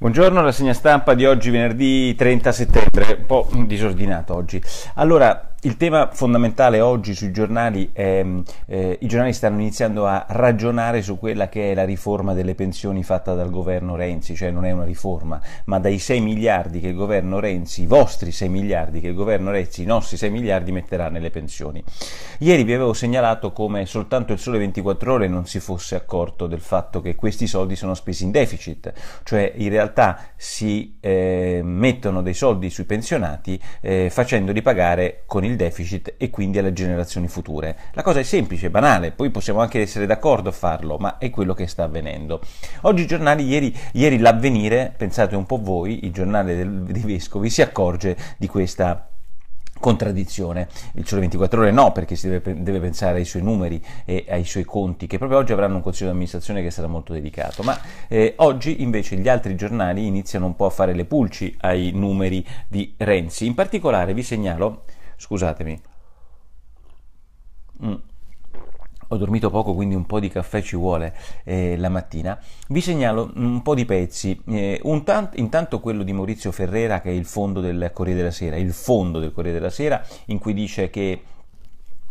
Buongiorno, la segna stampa di oggi venerdì 30 settembre, un po' disordinato oggi. Allora, il tema fondamentale oggi sui giornali è mm, eh, i giornali stanno iniziando a ragionare su quella che è la riforma delle pensioni fatta dal governo Renzi, cioè non è una riforma, ma dai 6 miliardi che il governo Renzi, i vostri 6 miliardi che il governo Renzi, i nostri 6 miliardi metterà nelle pensioni. Ieri vi avevo segnalato come soltanto il Sole 24 ore non si fosse accorto del fatto che questi soldi sono spesi in deficit, cioè in realtà si eh, mettono dei soldi sui pensionati eh, facendoli pagare con il il deficit e quindi alle generazioni future. La cosa è semplice, banale, poi possiamo anche essere d'accordo a farlo, ma è quello che sta avvenendo. Oggi i giornali, ieri, ieri l'avvenire, pensate un po' voi, il giornale del, dei vescovi si accorge di questa contraddizione. Il Sole 24 Ore no, perché si deve, deve, pensare ai suoi numeri e ai suoi conti, che proprio oggi avranno un consiglio di amministrazione che sarà molto dedicato. Ma eh, oggi invece gli altri giornali iniziano un po' a fare le pulci ai numeri di Renzi. In particolare vi segnalo Scusatemi. Mm ho dormito poco quindi un po' di caffè ci vuole eh, la mattina, vi segnalo un po' di pezzi, eh, tant- intanto quello di Maurizio Ferrera che è il fondo del Corriere della Sera, il fondo del Corriere della Sera in cui dice che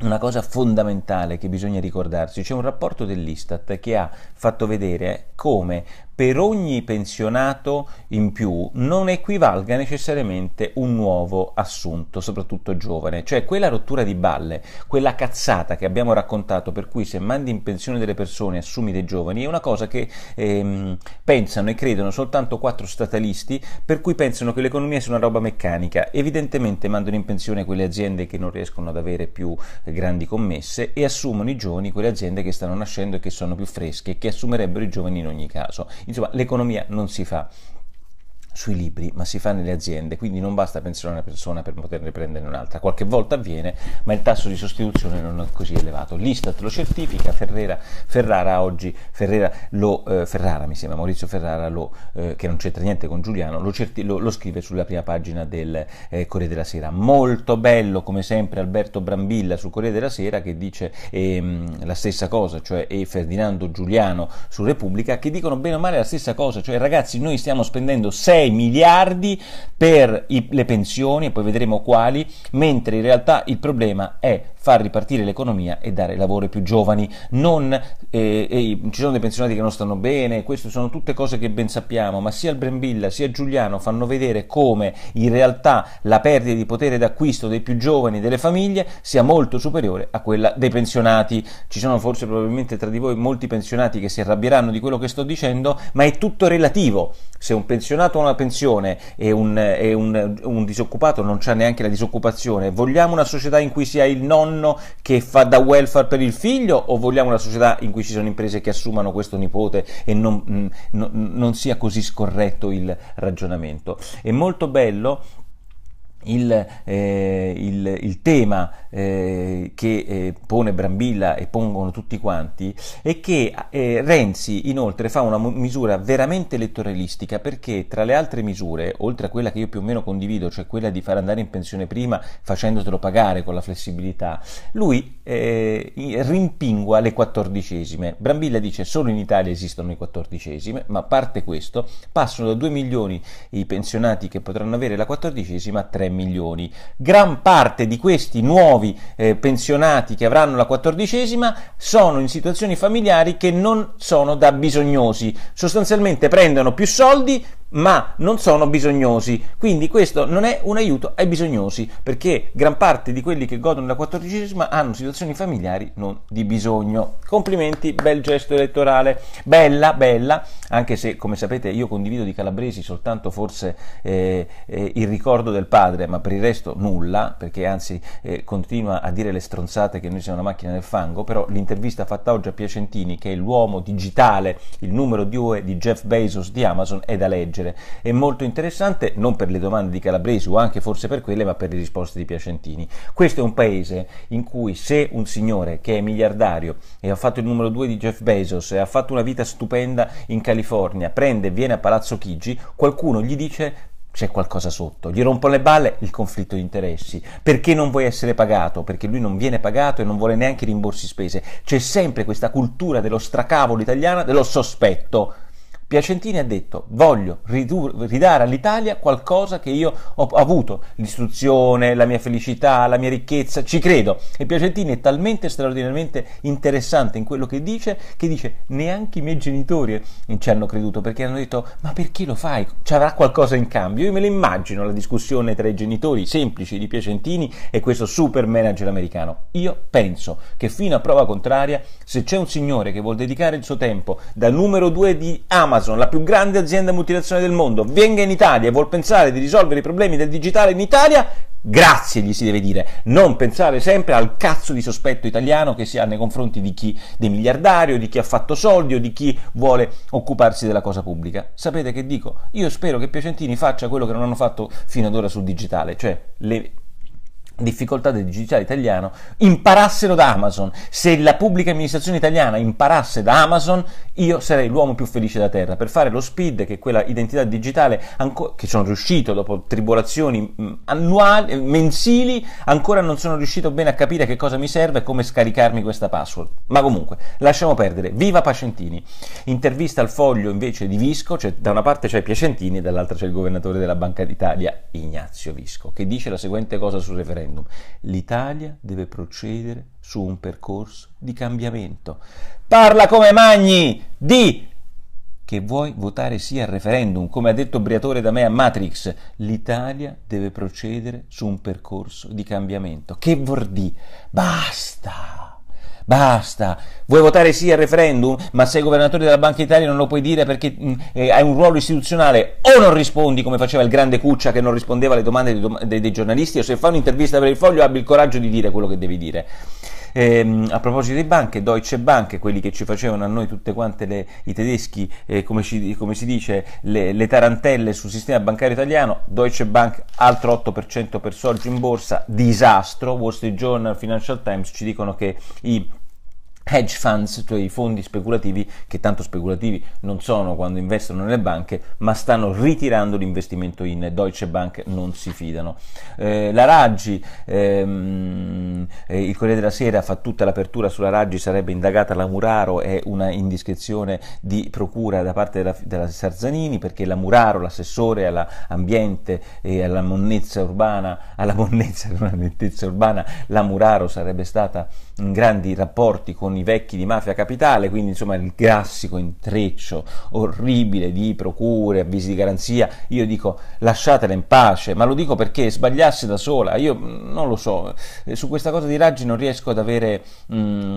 una cosa fondamentale che bisogna ricordarsi, c'è un rapporto dell'Istat che ha fatto vedere come per ogni pensionato in più non equivalga necessariamente un nuovo assunto, soprattutto giovane. Cioè quella rottura di balle, quella cazzata che abbiamo raccontato per cui se mandi in pensione delle persone assumi dei giovani è una cosa che ehm, pensano e credono soltanto quattro statalisti per cui pensano che l'economia sia una roba meccanica. Evidentemente mandano in pensione quelle aziende che non riescono ad avere più grandi commesse e assumono i giovani quelle aziende che stanno nascendo e che sono più fresche e che assumerebbero i giovani in ogni caso Insomma, l'economia non si fa sui libri, ma si fa nelle aziende, quindi non basta pensare a una persona per poterne prendere un'altra. Qualche volta avviene, ma il tasso di sostituzione non è così elevato. L'Istat lo certifica, Ferrera, Ferrara oggi, Ferrera, lo, eh, Ferrara mi sembra, Maurizio Ferrara, lo, eh, che non c'entra niente con Giuliano, lo, certi- lo scrive sulla prima pagina del eh, Corriere della Sera. Molto bello, come sempre, Alberto Brambilla sul Corriere della Sera che dice ehm, la stessa cosa, cioè e Ferdinando Giuliano su Repubblica, che dicono bene o male la stessa cosa, cioè ragazzi noi stiamo spendendo 6 6 miliardi per i, le pensioni e poi vedremo quali, mentre in realtà il problema è far ripartire l'economia e dare lavoro ai più giovani. Non, eh, eh, ci sono dei pensionati che non stanno bene, queste sono tutte cose che ben sappiamo, ma sia il Brembilla sia Giuliano fanno vedere come in realtà la perdita di potere d'acquisto dei più giovani e delle famiglie sia molto superiore a quella dei pensionati. Ci sono forse probabilmente tra di voi molti pensionati che si arrabbieranno di quello che sto dicendo, ma è tutto relativo. Se un pensionato ha una pensione e un, e un, un disoccupato non c'ha neanche la disoccupazione, vogliamo una società in cui sia il non nonno che fa da welfare per il figlio o vogliamo una società in cui ci sono imprese che assumano questo nipote e non, mh, mm, no, non sia così scorretto il ragionamento? È molto bello il, eh, il, il, tema eh, che eh, pone Brambilla e pongono tutti quanti è che eh, Renzi inoltre fa una misura veramente elettoralistica perché tra le altre misure, oltre a quella che io più o meno condivido, cioè quella di far andare in pensione prima facendotelo pagare con la flessibilità, lui eh, rimpingua le quattordicesime. Brambilla dice solo in Italia esistono le quattordicesime, ma a parte questo passano da 2 milioni i pensionati che potranno avere la quattordicesima a 3 milioni milioni. Gran parte di questi nuovi eh, pensionati che avranno la quattordicesima sono in situazioni familiari che non sono da bisognosi, sostanzialmente prendono più soldi ma non sono bisognosi. Quindi questo non è un aiuto ai bisognosi, perché gran parte di quelli che godono della quattordicesima hanno situazioni familiari non di bisogno. Complimenti, bel gesto elettorale, bella, bella, anche se come sapete io condivido di Calabresi soltanto forse eh, eh, il ricordo del padre, ma per il resto nulla, perché anzi eh, continua a dire le stronzate che noi siamo una macchina del fango, però l'intervista fatta oggi a Piacentini, che è l'uomo digitale, il numero 2 di Jeff Bezos di Amazon, è da leggere difficile e molto interessante, non per le domande di Calabresi o anche forse per quelle, ma per le risposte di Piacentini. Questo è un paese in cui se un signore che è miliardario e ha fatto il numero 2 di Jeff Bezos e ha fatto una vita stupenda in California, prende e viene a Palazzo Chigi, qualcuno gli dice c'è qualcosa sotto, gli rompono le balle il conflitto di interessi, perché non vuoi essere pagato, perché lui non viene pagato e non vuole neanche rimborsi spese, c'è sempre questa cultura dello stracavolo italiana dello sospetto, Piacentini ha detto voglio ridur- ridare all'Italia qualcosa che io ho avuto, l'istruzione, la mia felicità, la mia ricchezza, ci credo. E Piacentini è talmente straordinariamente interessante in quello che dice che dice neanche i miei genitori eh, ci hanno creduto perché hanno detto ma perché lo fai? Ci avrà qualcosa in cambio? Io me lo immagino la discussione tra i genitori semplici di Piacentini e questo super manager americano. Io penso che fino a prova contraria se c'è un signore che vuol dedicare il suo tempo da numero 2 di Amazon Amazon, la più grande azienda multinazionale del mondo, venga in Italia e vuol pensare di risolvere i problemi del digitale in Italia, Grazie gli si deve dire, non pensare sempre al cazzo di sospetto italiano che si ha nei confronti di chi dei miliardari o di chi ha fatto soldi o di chi vuole occuparsi della cosa pubblica. Sapete che dico? Io spero che Piacentini faccia quello che non hanno fatto fino ad ora sul digitale, cioè le difficoltà del digitale italiano imparassero da Amazon. Se la pubblica amministrazione italiana imparasse da Amazon, io sarei l'uomo più felice da terra per fare lo speed, che è quella identità digitale anco- che sono riuscito dopo tribolazioni annuali, mensili, ancora non sono riuscito bene a capire che cosa mi serve e come scaricarmi questa password. Ma comunque, lasciamo perdere. Viva Pacentini! Intervista al foglio invece di Visco, cioè da una parte c'è Piacentini e dall'altra c'è il governatore della Banca d'Italia, Ignazio Visco, che dice la seguente cosa sul referendum referendum. L'Italia deve procedere su un percorso di cambiamento. Parla come Magni di che vuoi votare sì al referendum, come ha detto Briatore da me a Matrix, l'Italia deve procedere su un percorso di cambiamento. Che vuol dire? Basta! Basta, vuoi votare sì al referendum, ma sei governatore della Banca Italia non lo puoi dire perché mm, eh, hai un ruolo istituzionale o non rispondi come faceva il grande Cuccia che non rispondeva alle domande dei, dei, giornalisti o se fa un'intervista per il foglio abbi il coraggio di dire quello che devi dire. Ehm, a proposito di banche, Deutsche Bank, quelli che ci facevano a noi tutte quante le, i tedeschi, eh, come, ci, come, si dice, le, le, tarantelle sul sistema bancario italiano, Deutsche Bank altro 8% per sorgio in borsa, disastro, Wall Street Journal, Financial Times ci dicono che i hedge funds, cioè i fondi speculativi che tanto speculativi non sono quando investono nelle banche, ma stanno ritirando l'investimento in Deutsche Bank, non si fidano. Eh, la Raggi, ehm, eh, il Corriere della Sera fa tutta l'apertura sulla Raggi, sarebbe indagata la Muraro, è una indiscrezione di procura da parte della, della Sarzanini perché la Muraro, l'assessore all'ambiente e alla monnezza urbana, alla monnezza, alla monnezza urbana, la Muraro sarebbe stata in grandi rapporti con con i vecchi di Mafia Capitale, quindi insomma il classico intreccio orribile di procure, avvisi di garanzia, io dico lasciatela in pace, ma lo dico perché sbagliasse da sola, io mm, non lo so, eh, su questa cosa di Raggi non riesco ad avere, mh, mm,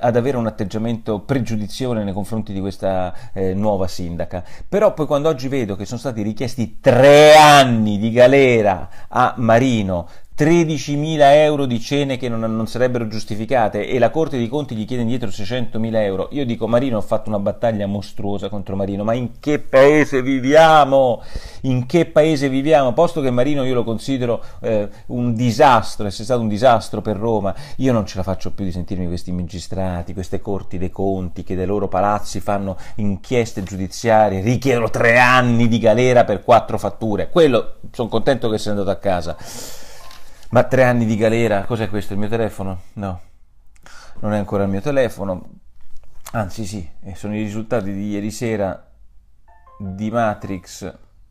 ad avere un atteggiamento pregiudizievole nei confronti di questa eh, nuova sindaca, però poi quando oggi vedo che sono stati richiesti tre anni di galera a Marino, 13.000 euro di cene che non, non, sarebbero giustificate e la Corte dei Conti gli chiede indietro 600.000 euro. Io dico Marino, ho fatto una battaglia mostruosa contro Marino, ma in che paese viviamo? In che paese viviamo? Posto che Marino io lo considero eh, un disastro, è stato un disastro per Roma, io non ce la faccio più di sentirmi questi magistrati, queste Corti dei Conti che dai loro palazzi fanno inchieste giudiziarie, richiedono tre anni di galera per quattro fatture. Quello sono contento che sia andato a casa ma tre anni di galera, cos'è questo? Il mio telefono? No, non è ancora il mio telefono. Anzi sì, sono i risultati di ieri sera di Matrix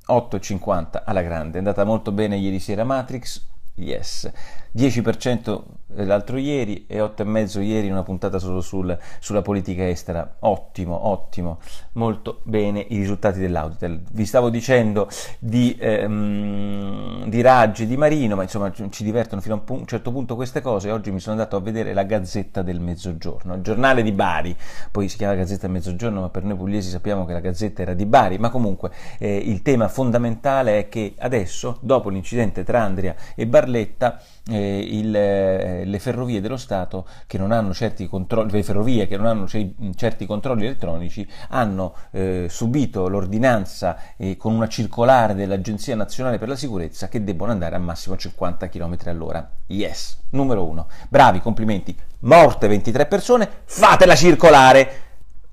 8.50 alla grande. È andata molto bene ieri sera Matrix, Yes. 10% eh, l'altro ieri e 8,5% ieri una puntata solo sul, sulla politica estera. Ottimo, ottimo, molto bene i risultati dell'Auditel. Vi stavo dicendo di, ehm, di Raggi, di Marino, ma insomma ci divertono fino a un, un certo punto queste cose. Oggi mi sono andato a vedere la Gazzetta del Mezzogiorno, il giornale di Bari, poi si chiama Gazzetta del Mezzogiorno, ma per noi pugliesi sappiamo che la Gazzetta era di Bari, ma comunque eh, il tema fondamentale è che adesso, dopo l'incidente tra Andria e Barletta, Barletta eh, il, eh, le ferrovie dello Stato che non hanno certi controlli, le ferrovie che non hanno c- certi controlli elettronici hanno eh, subito l'ordinanza eh, con una circolare dell'Agenzia Nazionale per la Sicurezza che debbono andare a massimo 50 km all'ora. Yes, numero uno. Bravi, complimenti. Morte 23 persone, fatela circolare!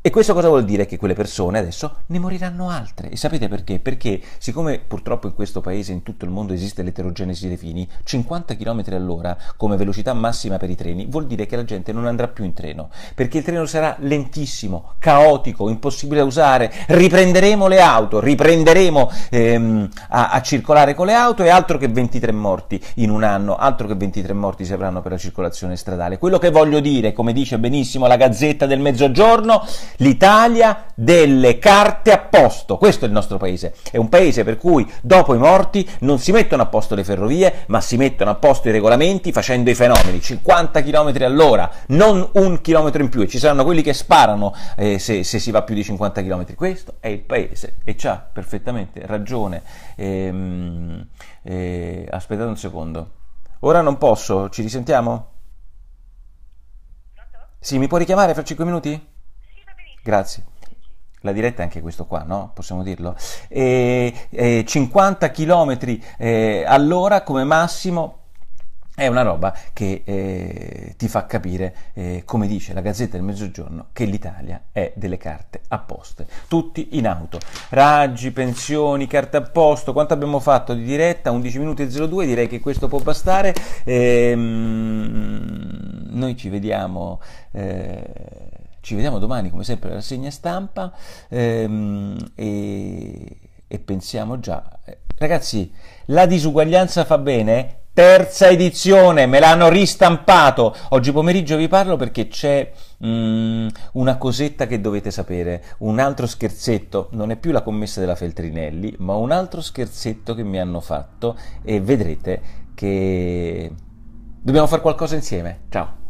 E questo cosa vuol dire? Che quelle persone adesso ne moriranno altre. E sapete perché? Perché siccome purtroppo in questo paese, in tutto il mondo esiste l'eterogenesi dei fini, 50 km all'ora come velocità massima per i treni, vuol dire che la gente non andrà più in treno, perché il treno sarà lentissimo, caotico, impossibile da usare, riprenderemo le auto, riprenderemo ehm, a, a circolare con le auto e altro che 23 morti in un anno, altro che 23 morti si avranno per la circolazione stradale. Quello che voglio dire, come dice benissimo la Gazzetta del Mezzogiorno, l'Italia delle carte a posto. Questo è il nostro paese. È un paese per cui dopo i morti non si mettono a posto le ferrovie, ma si mettono a posto i regolamenti facendo i fenomeni. 50 km all'ora, non un chilometro in più. E ci saranno quelli che sparano eh, se, se, si va più di 50 km. Questo è il paese e c'ha perfettamente ragione. Ehm, eh, aspettate un secondo. Ora non posso, ci risentiamo? Sì, mi puoi richiamare fra 5 minuti? Grazie. La diretta è anche questo qua, no? Possiamo dirlo? E, e 50 km eh, all'ora come massimo è una roba che eh, ti fa capire, eh, come dice la Gazzetta del Mezzogiorno, che l'Italia è delle carte apposte, tutti in auto. Raggi, pensioni, carte a quanto abbiamo fatto di diretta? 11 minuti e 02, direi che questo può bastare. Ehm, noi ci vediamo. Eh, ci vediamo domani come sempre alla segna stampa ehm, e, e pensiamo già. Eh, ragazzi, la disuguaglianza fa bene? terza edizione, me l'hanno ristampato. Oggi pomeriggio vi parlo perché c'è mm, una cosetta che dovete sapere, un altro scherzetto, non è più la commessa della Feltrinelli, ma un altro scherzetto che mi hanno fatto e vedrete che dobbiamo fare qualcosa insieme. Ciao.